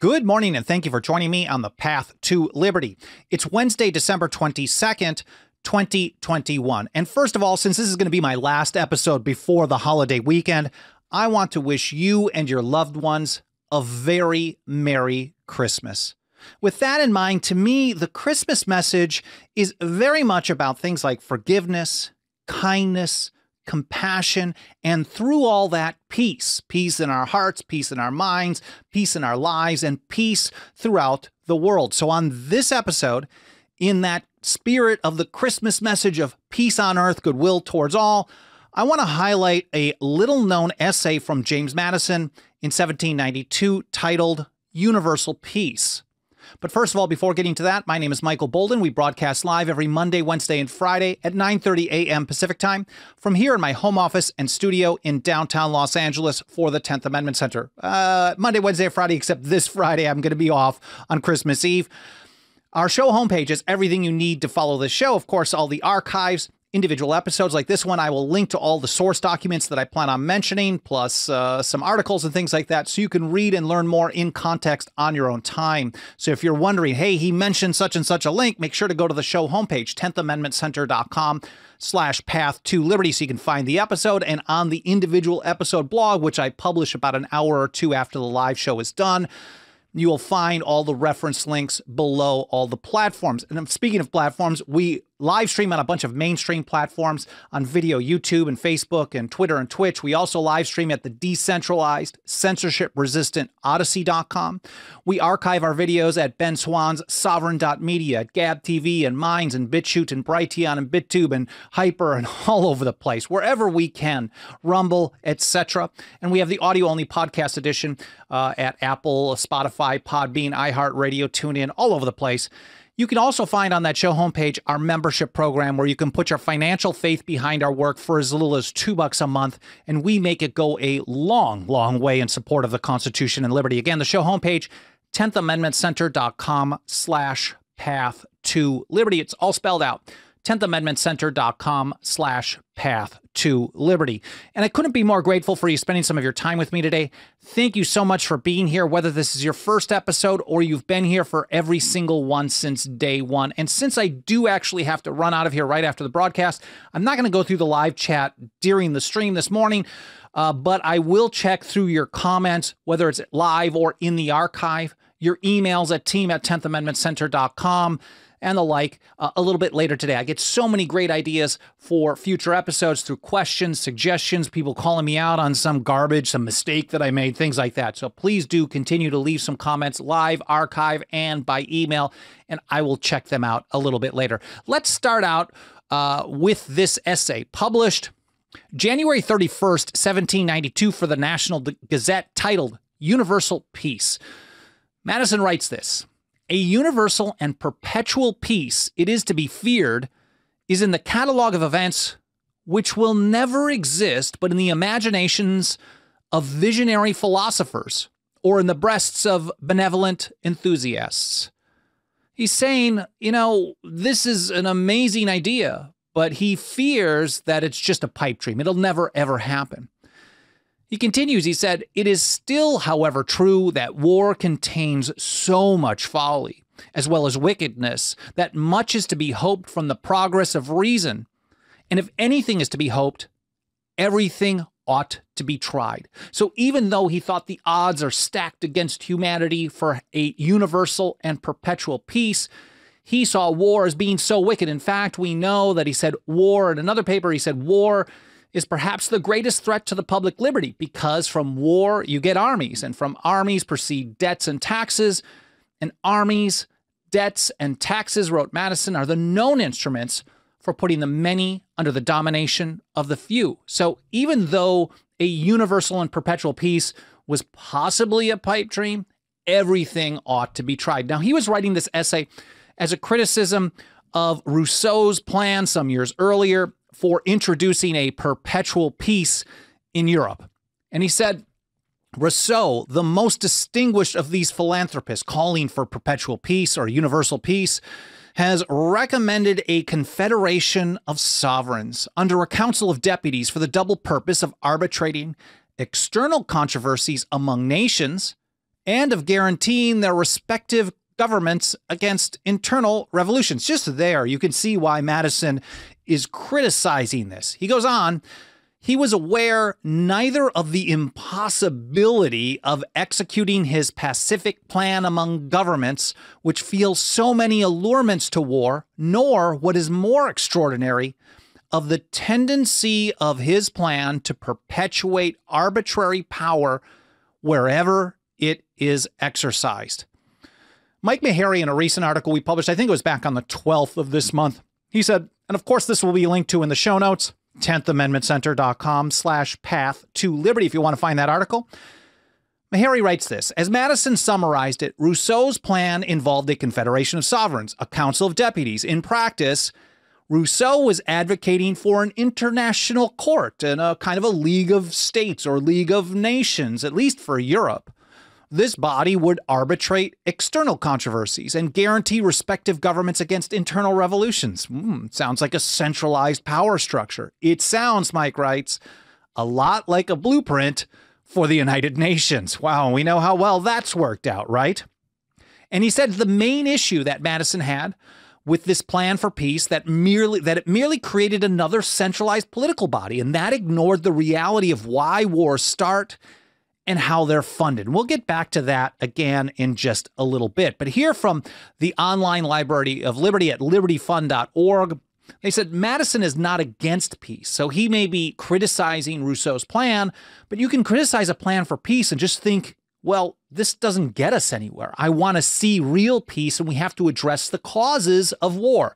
Good morning, and thank you for joining me on the Path to Liberty. It's Wednesday, December 22nd. 2021. And first of all, since this is going to be my last episode before the holiday weekend, I want to wish you and your loved ones a very Merry Christmas. With that in mind, to me, the Christmas message is very much about things like forgiveness, kindness, compassion, and through all that, peace. Peace in our hearts, peace in our minds, peace in our lives, and peace throughout the world. So, on this episode, in that spirit of the Christmas message of peace on earth, goodwill towards all, I want to highlight a little known essay from James Madison in 1792 titled Universal Peace. But first of all, before getting to that, my name is Michael Bolden. We broadcast live every Monday, Wednesday, and Friday at 9:30 a.m. Pacific time from here in my home office and studio in downtown Los Angeles for the 10th Amendment Center. Uh, Monday, Wednesday, Friday, except this Friday, I'm going to be off on Christmas Eve. Our show homepage is everything you need to follow the show. Of course, all the archives, individual episodes like this one, I will link to all the source documents that I plan on mentioning, plus uh, some articles and things like that, so you can read and learn more in context on your own time. So if you're wondering, hey, he mentioned such and such a link, make sure to go to the show homepage, 10thamendmentcenter.com slash path to liberty so you can find the episode and on the individual episode blog, which I publish about an hour or two after the live show is done you will find all the reference links below all the platforms. And speaking of platforms, we live stream on a bunch of mainstream platforms on video, YouTube and Facebook and Twitter and Twitch. We also live stream at the decentralized, censorship resistant Odyssey.com. We archive our videos at Ben Swan's Sovereign.media, at Gab TV and Minds and BitChute and Brighteon and BitTube and Hyper and all over the place, wherever we can, Rumble, etc. And we have the audio only podcast edition uh, at Apple, Spotify, Podbean, iHeartRadio, TuneIn, all over the place. You can also find on that show homepage our membership program where you can put your financial faith behind our work for as little as two bucks a month, and we make it go a long, long way in support of the Constitution and liberty. Again, the show homepage, 10thamendmentcenter.com slash path to liberty. It's all spelled out. 10thamendmentcenter.com slash path to liberty. And I couldn't be more grateful for you spending some of your time with me today. Thank you so much for being here, whether this is your first episode or you've been here for every single one since day one. And since I do actually have to run out of here right after the broadcast, I'm not going to go through the live chat during the stream this morning. Uh, but I will check through your comments, whether it's live or in the archive, your emails at team at 10thamendmentcenter.com and the like uh, a little bit later today. I get so many great ideas for future episodes through questions, suggestions, people calling me out on some garbage, some mistake that I made, things like that. So please do continue to leave some comments live, archive, and by email, and I will check them out a little bit later. Let's start out uh, with this essay published January 31st, 1792, for the National Gazette titled Universal Peace. Madison writes this. A universal and perpetual peace, it is to be feared, is in the catalog of events which will never exist but in the imaginations of visionary philosophers or in the breasts of benevolent enthusiasts. He's saying, you know, this is an amazing idea, but he fears that it's just a pipe dream. It'll never, ever happen. He continues, he said, It is still, however, true that war contains so much folly, as well as wickedness, that much is to be hoped from the progress of reason. And if anything is to be hoped, everything ought to be tried. So even though he thought the odds are stacked against humanity for a universal and perpetual peace, he saw war as being so wicked. In fact, we know that he said war in another paper, he said war is perhaps the greatest threat to the public liberty because from war you get armies, and from armies proceed debts and taxes, and armies, debts, and taxes, wrote Madison, are the known instruments for putting the many under the domination of the few. So even though a universal and perpetual peace was possibly a pipe dream, everything ought to be tried. Now, he was writing this essay as a criticism of Rousseau's plan some years earlier for introducing a perpetual peace in Europe. And he said, Rousseau, the most distinguished of these philanthropists calling for perpetual peace or universal peace, has recommended a confederation of sovereigns under a council of deputies for the double purpose of arbitrating external controversies among nations and of guaranteeing their respective governments against internal revolutions. Just there, you can see why Madison is criticizing this. He goes on, he was aware neither of the impossibility of executing his pacific plan among governments, which feel so many allurements to war, nor, what is more extraordinary, of the tendency of his plan to perpetuate arbitrary power wherever it is exercised. Mike Meharry, in a recent article we published, I think it was back on the 12th of this month, he said, and of course, this will be linked to in the show notes, tenthamendmentcentercom slash path to liberty if you want to find that article. Meharry writes this As Madison summarized it, Rousseau's plan involved a confederation of sovereigns, a council of deputies. In practice, Rousseau was advocating for an international court and a kind of a league of states or league of nations, at least for Europe. This body would arbitrate external controversies and guarantee respective governments against internal revolutions. Mm, sounds like a centralized power structure. It sounds, Mike writes, a lot like a blueprint for the United Nations. Wow, we know how well that's worked out, right? And he said the main issue that Madison had with this plan for peace that merely that it merely created another centralized political body and that ignored the reality of why wars start and how they're funded. We'll get back to that again in just a little bit. But here from the online library of liberty at libertyfund.org, they said Madison is not against peace, so he may be criticizing Rousseau's plan, but you can criticize a plan for peace and just think, well, this doesn't get us anywhere. I want to see real peace, and we have to address the causes of war.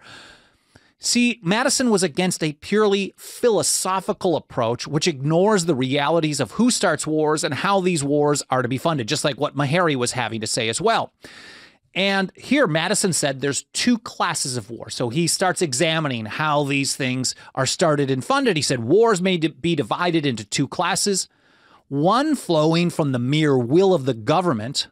See, Madison was against a purely philosophical approach which ignores the realities of who starts wars and how these wars are to be funded, just like what Meharry was having to say as well. And here Madison said there's two classes of war. So he starts examining how these things are started and funded. He said wars may be divided into two classes one flowing from the mere will of the government,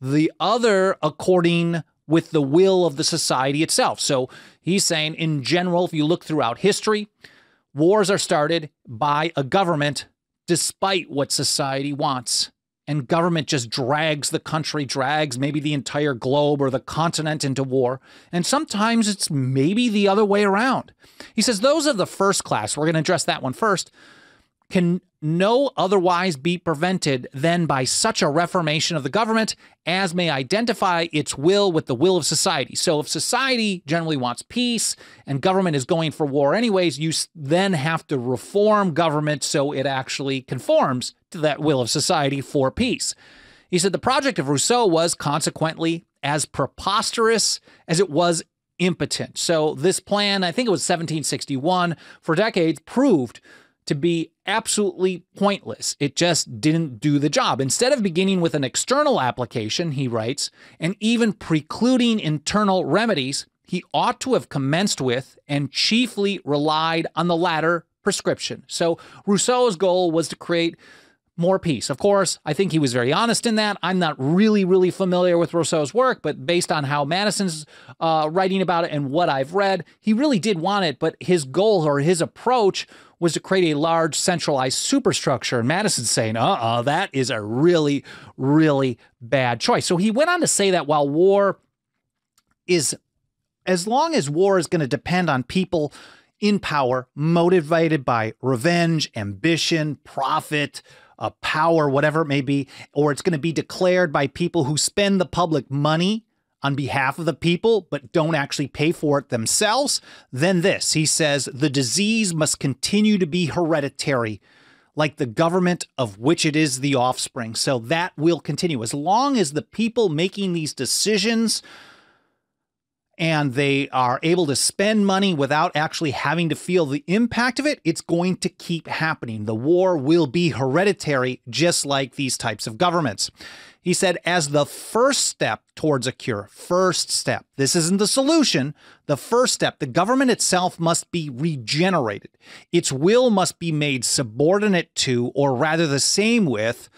the other according with the will of the society itself. So he's saying, in general, if you look throughout history, wars are started by a government despite what society wants. And government just drags the country, drags maybe the entire globe or the continent into war. And sometimes it's maybe the other way around. He says those are the first class. We're going to address that one first. Can no otherwise be prevented than by such a reformation of the government as may identify its will with the will of society. So, if society generally wants peace and government is going for war anyways, you then have to reform government so it actually conforms to that will of society for peace. He said the project of Rousseau was consequently as preposterous as it was impotent. So, this plan, I think it was 1761, for decades proved to be absolutely pointless. It just didn't do the job. Instead of beginning with an external application, he writes, and even precluding internal remedies, he ought to have commenced with and chiefly relied on the latter prescription. So Rousseau's goal was to create more peace. Of course, I think he was very honest in that. I'm not really, really familiar with Rousseau's work, but based on how Madison's uh, writing about it and what I've read, he really did want it. But his goal or his approach was to create a large centralized superstructure. And Madison's saying, uh uh-uh, uh, that is a really, really bad choice. So he went on to say that while war is, as long as war is going to depend on people in power, motivated by revenge, ambition, profit, uh, power, whatever it may be, or it's going to be declared by people who spend the public money on behalf of the people but don't actually pay for it themselves, then this he says the disease must continue to be hereditary, like the government of which it is the offspring. So that will continue. As long as the people making these decisions and they are able to spend money without actually having to feel the impact of it, it's going to keep happening. The war will be hereditary, just like these types of governments. He said, as the first step towards a cure, first step, this isn't the solution. The first step, the government itself must be regenerated. Its will must be made subordinate to, or rather the same with,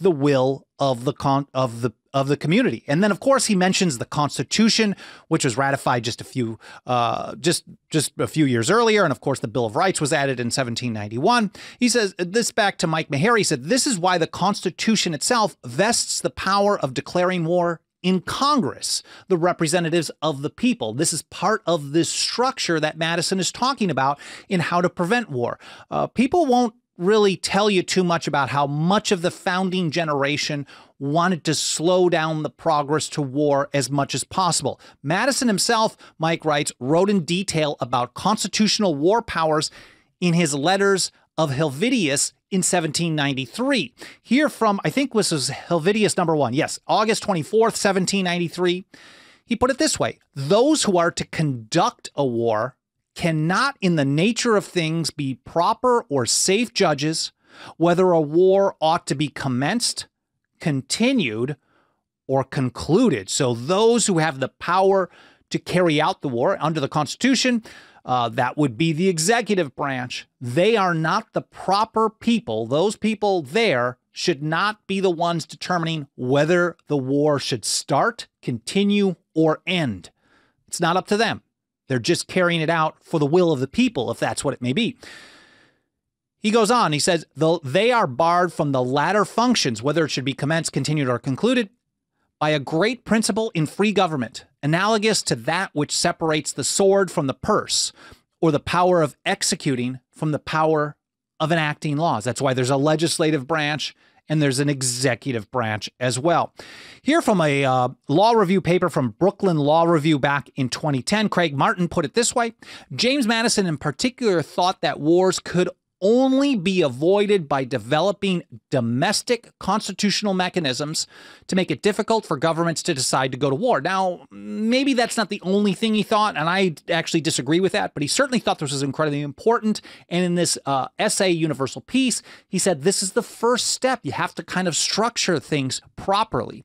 the will of the con- of the of the community. And then, of course, he mentions the Constitution, which was ratified just a few uh, just just a few years earlier, and of course, the Bill of Rights was added in 1791. He says this back to Mike Meharry. He said this is why the Constitution itself vests the power of declaring war in Congress, the representatives of the people. This is part of this structure that Madison is talking about in how to prevent war. Uh, people won't really tell you too much about how much of the founding generation wanted to slow down the progress to war as much as possible. Madison himself, Mike writes, wrote in detail about constitutional war powers in his letters of Helvidius in 1793. Here from, I think this was Helvidius number one. Yes, August 24th, 1793. He put it this way those who are to conduct a war cannot, in the nature of things, be proper or safe judges whether a war ought to be commenced, continued, or concluded. So those who have the power to carry out the war under the Constitution, uh, that would be the executive branch. They are not the proper people. Those people there should not be the ones determining whether the war should start, continue, or end. It's not up to them. They're just carrying it out for the will of the people, if that's what it may be. He goes on, he says, they are barred from the latter functions, whether it should be commenced, continued, or concluded, by a great principle in free government, analogous to that which separates the sword from the purse, or the power of executing from the power of enacting laws. That's why there's a legislative branch and there's an executive branch as well. Here from a uh, law review paper from Brooklyn Law Review back in 2010, Craig Martin put it this way James Madison, in particular, thought that wars could only be avoided by developing domestic constitutional mechanisms to make it difficult for governments to decide to go to war. Now, maybe that's not the only thing he thought, and I actually disagree with that, but he certainly thought this was incredibly important. And in this uh, essay, Universal Peace, he said this is the first step. You have to kind of structure things properly.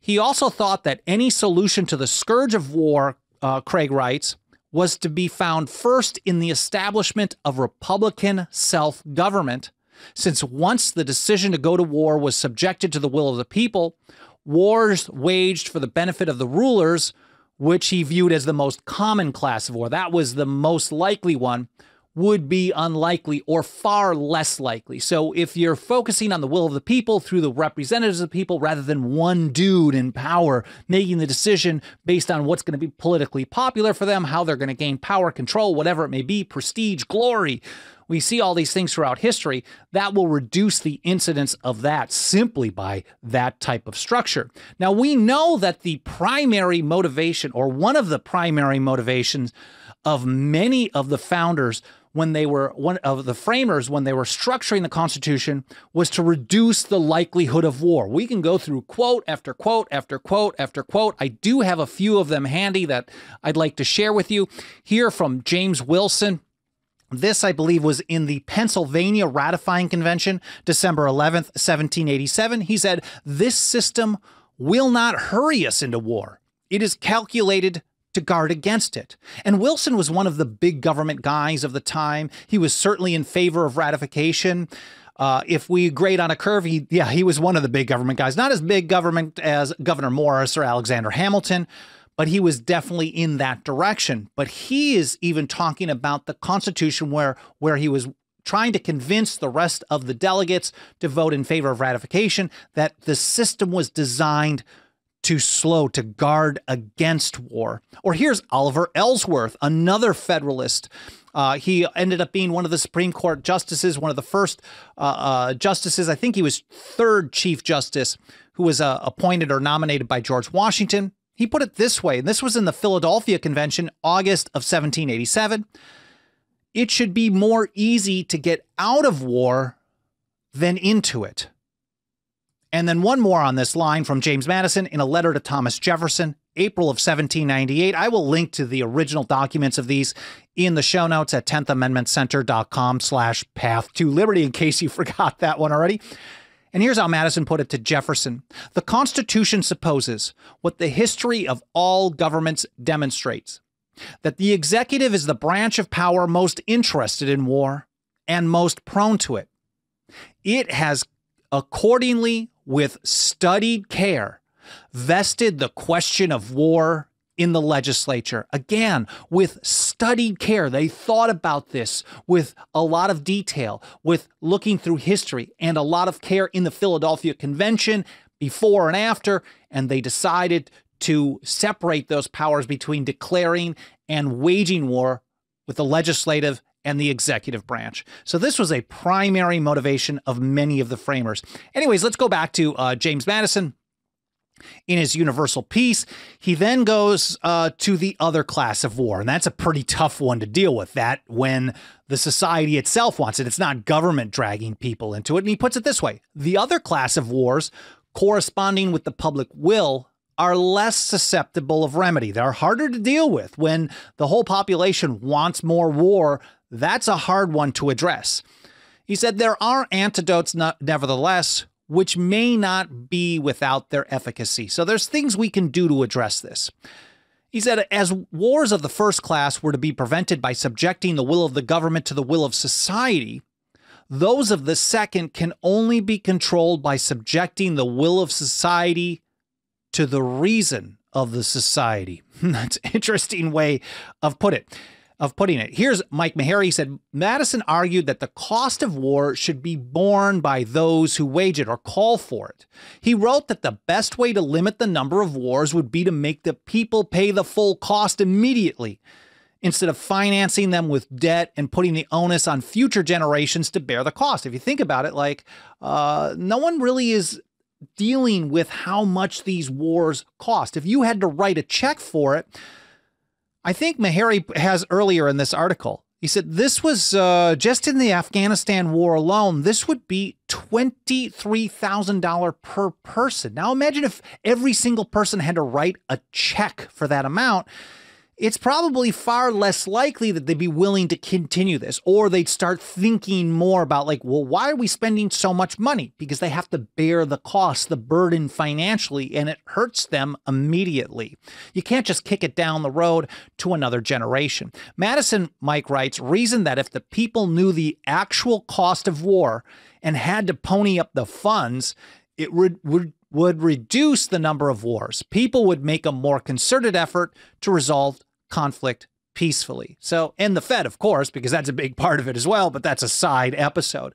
He also thought that any solution to the scourge of war, uh, Craig writes, was to be found first in the establishment of Republican self government, since once the decision to go to war was subjected to the will of the people, wars waged for the benefit of the rulers, which he viewed as the most common class of war, that was the most likely one, would be unlikely or far less likely. So if you're focusing on the will of the people through the representatives of the people rather than one dude in power making the decision based on what's going to be politically popular for them, how they're going to gain power, control, whatever it may be, prestige, glory. We see all these things throughout history that will reduce the incidence of that simply by that type of structure. Now, we know that the primary motivation, or one of the primary motivations of many of the founders when they were one of the framers when they were structuring the Constitution was to reduce the likelihood of war. We can go through quote after quote after quote after quote. I do have a few of them handy that I'd like to share with you. Here from James Wilson. This, I believe, was in the Pennsylvania Ratifying Convention, December 11th, 1787. He said, This system will not hurry us into war. It is calculated to guard against it. And Wilson was one of the big government guys of the time. He was certainly in favor of ratification. Uh, if we grade on a curve, he, yeah, he was one of the big government guys. Not as big government as Governor Morris or Alexander Hamilton, but he was definitely in that direction. But he is even talking about the Constitution where where he was trying to convince the rest of the delegates to vote in favor of ratification that the system was designed too slow to guard against war. Or here's Oliver Ellsworth, another Federalist. Uh, he ended up being one of the Supreme Court justices, one of the first uh, uh, justices. I think he was third Chief Justice who was uh, appointed or nominated by George Washington. He put it this way, and this was in the Philadelphia Convention, August of 1787. It should be more easy to get out of war than into it. And then one more on this line from James Madison in a letter to Thomas Jefferson, April of 1798. I will link to the original documents of these in the show notes at 10thamendmentcenter.com slash path to liberty in case you forgot that one already. And here's how Madison put it to Jefferson. The Constitution supposes what the history of all governments demonstrates, that the executive is the branch of power most interested in war and most prone to it. It has accordingly with studied care, vested the question of war in the legislature. Again, with studied care, they thought about this with a lot of detail, with looking through history and a lot of care in the Philadelphia Convention before and after, and they decided to separate those powers between declaring and waging war with the legislative and the executive branch. So this was a primary motivation of many of the framers. Anyways, let's go back to uh, James Madison in his universal peace. He then goes uh, to the other class of war, and that's a pretty tough one to deal with. That when the society itself wants it, it's not government dragging people into it. And he puts it this way the other class of wars corresponding with the public will are less susceptible of remedy. They're harder to deal with when the whole population wants more war that's a hard one to address. He said there are antidotes, not, nevertheless, which may not be without their efficacy. So there's things we can do to address this. He said, as wars of the first class were to be prevented by subjecting the will of the government to the will of society, those of the second can only be controlled by subjecting the will of society to the reason of the society. That's an interesting way of put it of putting it. Here's Mike Meharry he said Madison argued that the cost of war should be borne by those who wage it or call for it. He wrote that the best way to limit the number of wars would be to make the people pay the full cost immediately instead of financing them with debt and putting the onus on future generations to bear the cost. If you think about it, like uh, no one really is dealing with how much these wars cost. If you had to write a check for it, I think Meharry has earlier in this article. He said this was uh, just in the Afghanistan war alone. This would be $23,000 per person. Now imagine if every single person had to write a check for that amount it's probably far less likely that they'd be willing to continue this or they'd start thinking more about like well why are we spending so much money because they have to bear the cost the burden financially and it hurts them immediately you can't just kick it down the road to another generation madison mike writes reasoned that if the people knew the actual cost of war and had to pony up the funds it would, would would reduce the number of wars. People would make a more concerted effort to resolve conflict peacefully. So, and the Fed, of course, because that's a big part of it as well, but that's a side episode.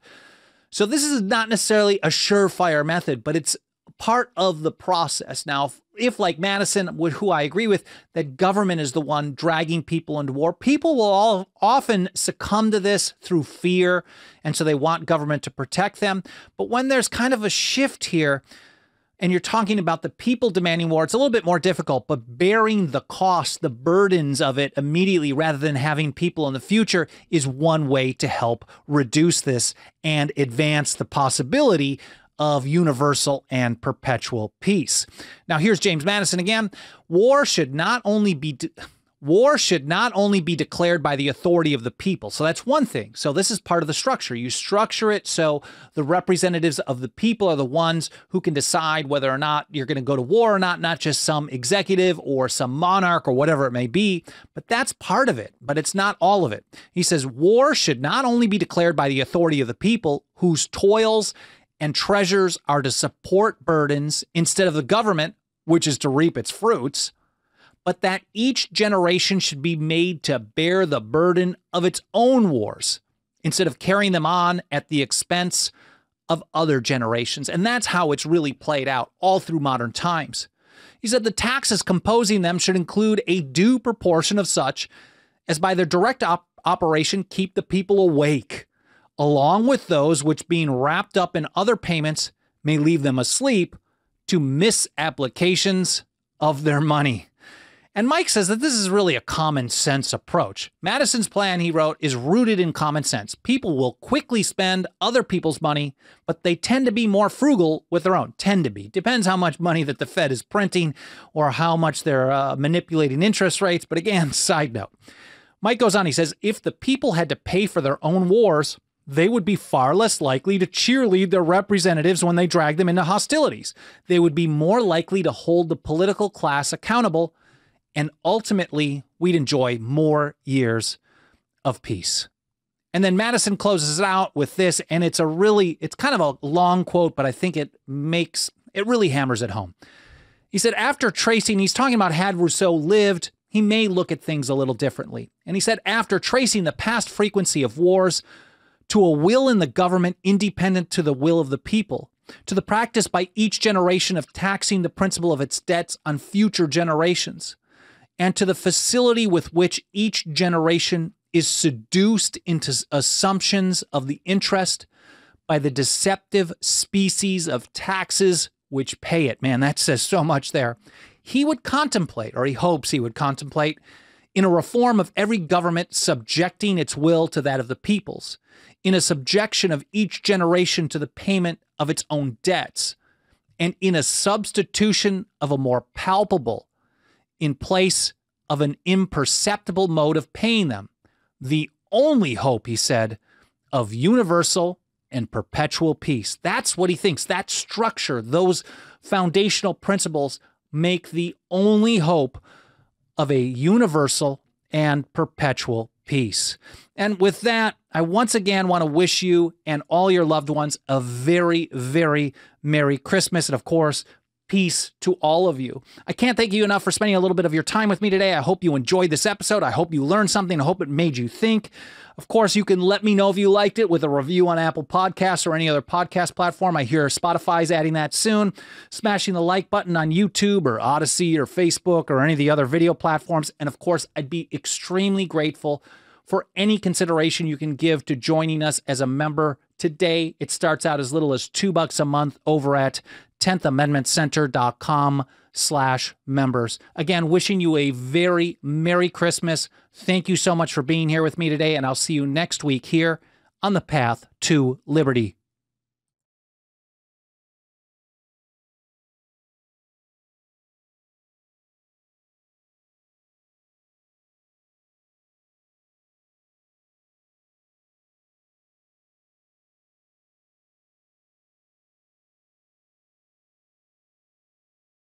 So, this is not necessarily a surefire method, but it's part of the process. Now, if, if like Madison, who I agree with, that government is the one dragging people into war, people will all often succumb to this through fear. And so they want government to protect them. But when there's kind of a shift here, and you're talking about the people demanding war, it's a little bit more difficult, but bearing the cost, the burdens of it immediately rather than having people in the future is one way to help reduce this and advance the possibility of universal and perpetual peace. Now, here's James Madison again. War should not only be. De- war should not only be declared by the authority of the people. So that's one thing. So this is part of the structure. You structure it so the representatives of the people are the ones who can decide whether or not you're going to go to war or not, not just some executive or some monarch or whatever it may be. But that's part of it, but it's not all of it. He says war should not only be declared by the authority of the people whose toils and treasures are to support burdens instead of the government, which is to reap its fruits but that each generation should be made to bear the burden of its own wars instead of carrying them on at the expense of other generations. And that's how it's really played out all through modern times. He said the taxes composing them should include a due proportion of such as by their direct op operation keep the people awake, along with those which being wrapped up in other payments may leave them asleep to misapplications of their money. And Mike says that this is really a common sense approach. Madison's plan, he wrote, is rooted in common sense. People will quickly spend other people's money, but they tend to be more frugal with their own. Tend to be. Depends how much money that the Fed is printing or how much they're uh, manipulating interest rates. But again, side note. Mike goes on, he says, if the people had to pay for their own wars, they would be far less likely to cheerlead their representatives when they drag them into hostilities. They would be more likely to hold the political class accountable and ultimately, we'd enjoy more years of peace. And then Madison closes it out with this, and it's a really, it's kind of a long quote, but I think it makes, it really hammers it home. He said, after Tracy, and he's talking about had Rousseau lived, he may look at things a little differently. And he said, after tracing the past frequency of wars to a will in the government independent to the will of the people, to the practice by each generation of taxing the principal of its debts on future generations, and to the facility with which each generation is seduced into assumptions of the interest by the deceptive species of taxes which pay it. Man, that says so much there. He would contemplate, or he hopes he would contemplate, in a reform of every government subjecting its will to that of the people's, in a subjection of each generation to the payment of its own debts, and in a substitution of a more palpable in place of an imperceptible mode of paying them, the only hope, he said, of universal and perpetual peace. That's what he thinks. That structure, those foundational principles make the only hope of a universal and perpetual peace. And with that, I once again want to wish you and all your loved ones a very, very Merry Christmas. And of course, Peace to all of you. I can't thank you enough for spending a little bit of your time with me today. I hope you enjoyed this episode. I hope you learned something. I hope it made you think. Of course, you can let me know if you liked it with a review on Apple Podcasts or any other podcast platform. I hear Spotify's adding that soon. Smashing the like button on YouTube or Odyssey or Facebook or any of the other video platforms. And of course, I'd be extremely grateful for any consideration you can give to joining us as a member today. It starts out as little as two bucks a month over at 10thamendmentcenter.com slash members. Again, wishing you a very Merry Christmas. Thank you so much for being here with me today, and I'll see you next week here on the path to liberty.